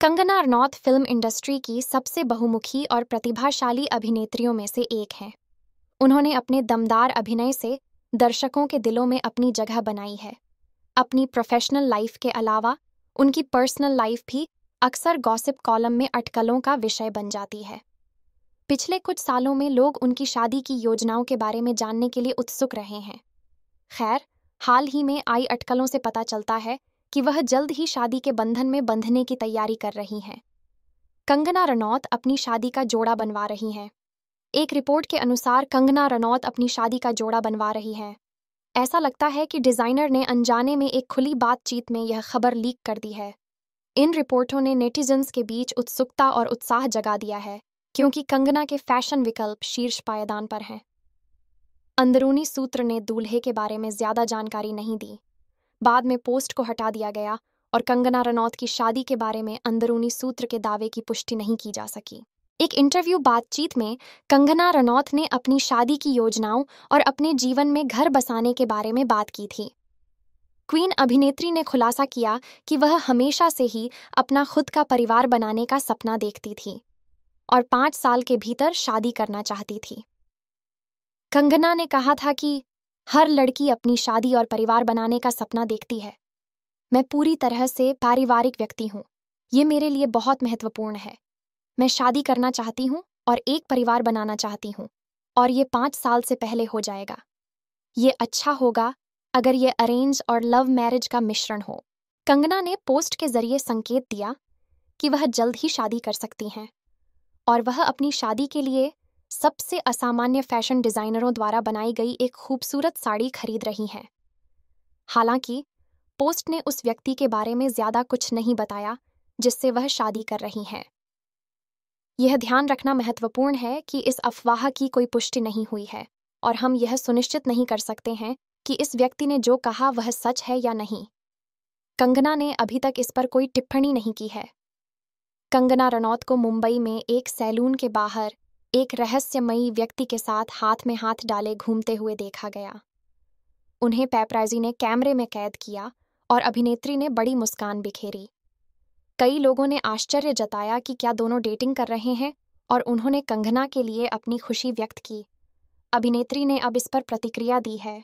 Kangana Ranaut film industry की सबसे बहुमुखी और प्रतिभाशाली अभिनेत्रियों में से एक हैं उन्होंने अपने दमदार अभिनय से दर्शकों के दिलों में अपनी जगह बनाई है अपनी प्रोफेशनल लाइफ के अलावा उनकी पर्सनल लाइफ भी अक्सर गॉसिप कॉलम में अटकलों का विषय बन जाती है पिछले कुछ सालों में लोग उनकी शादी की योजनाओं के बारे में जानने के लिए उत्सुक रहे हैं खैर हाल ही में आई अटकलों से पता चलता है कि वह जल्द ही शादी के बंधन में बंधने की तैयारी कर रही हैं कंगना रनौत अपनी शादी का जोड़ा बनवा रही हैं एक रिपोर्ट के अनुसार कंगना रनौत अपनी शादी का जोड़ा बनवा रही हैं ऐसा लगता है कि डिज़ाइनर ने अनजाने में एक खुली बातचीत में यह खबर लीक कर दी है इन रिपोर्टों ने नेटिजन्स के बीच उत्सुकता और उत्साह जगा दिया है क्योंकि कंगना के फैशन विकल्प शीर्ष पायदान पर हैं अंदरूनी सूत्र ने दूल्हे के बारे में ज्यादा जानकारी नहीं दी बाद में पोस्ट को हटा दिया गया और कंगना रनौत की शादी के बारे में अंदरूनी सूत्र के दावे की पुष्टि नहीं की जा सकी एक इंटरव्यू बातचीत में कंगना रनौत ने अपनी शादी की योजनाओं और अपने जीवन में घर बसाने के बारे में बात की थी क्वीन अभिनेत्री ने खुलासा किया कि वह हमेशा से ही अपना खुद का परिवार बनाने का सपना देखती थी और पांच साल के भीतर शादी करना चाहती थी कंगना ने कहा था कि हर लड़की अपनी शादी और परिवार बनाने का सपना देखती है मैं पूरी तरह से पारिवारिक व्यक्ति हूँ ये मेरे लिए बहुत महत्वपूर्ण है मैं शादी करना चाहती हूँ और एक परिवार बनाना चाहती हूँ और ये पाँच साल से पहले हो जाएगा ये अच्छा होगा अगर ये अरेंज और लव मैरिज का मिश्रण हो कंगना ने पोस्ट के जरिए संकेत दिया कि वह जल्द ही शादी कर सकती हैं और वह अपनी शादी के लिए सबसे असामान्य फैशन डिजाइनरों द्वारा बनाई गई एक खूबसूरत साड़ी खरीद रही हैं हालांकि पोस्ट ने उस व्यक्ति के बारे में ज्यादा कुछ नहीं बताया जिससे वह शादी कर रही हैं यह ध्यान रखना महत्वपूर्ण है कि इस अफवाह की कोई पुष्टि नहीं हुई है और हम यह सुनिश्चित नहीं कर सकते हैं कि इस व्यक्ति ने जो कहा वह सच है या नहीं कंगना ने अभी तक इस पर कोई टिप्पणी नहीं की है कंगना रनौत को मुंबई में एक सैलून के बाहर एक रहस्यमयी व्यक्ति के साथ हाथ में हाथ डाले घूमते हुए देखा गया उन्हें पैपराजी ने कैमरे में कैद किया और अभिनेत्री ने बड़ी मुस्कान बिखेरी कई लोगों ने आश्चर्य जताया कि क्या दोनों डेटिंग कर रहे हैं और उन्होंने कंगना के लिए अपनी खुशी व्यक्त की अभिनेत्री ने अब इस पर प्रतिक्रिया दी है